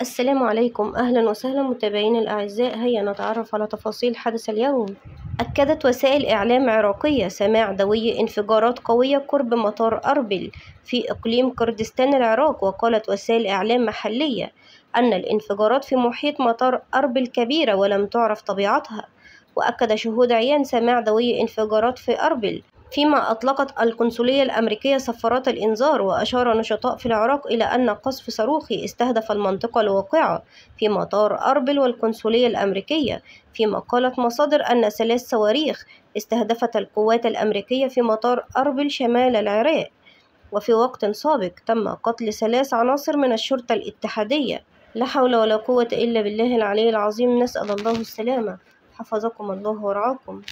السلام عليكم أهلا وسهلا متابعينا الأعزاء هيا نتعرف على تفاصيل حدث اليوم أكدت وسائل إعلام عراقية سماع دوي انفجارات قوية قرب مطار أربل في إقليم كردستان العراق وقالت وسائل إعلام محلية أن الانفجارات في محيط مطار أربل كبيرة ولم تعرف طبيعتها وأكد شهود عيان سماع دوي انفجارات في أربل فيما أطلقت القنصلية الأمريكية صفارات الإنذار وأشار نشطاء في العراق إلى أن قصف صاروخي استهدف المنطقة الواقعة في مطار أربل والقنصلية الأمريكية فيما قالت مصادر أن ثلاث صواريخ استهدفت القوات الأمريكية في مطار أربل شمال العراق وفي وقت سابق تم قتل ثلاث عناصر من الشرطة الاتحادية لا حول ولا قوة إلا بالله العلي العظيم نسأل الله السلامة حفظكم الله ورعاكم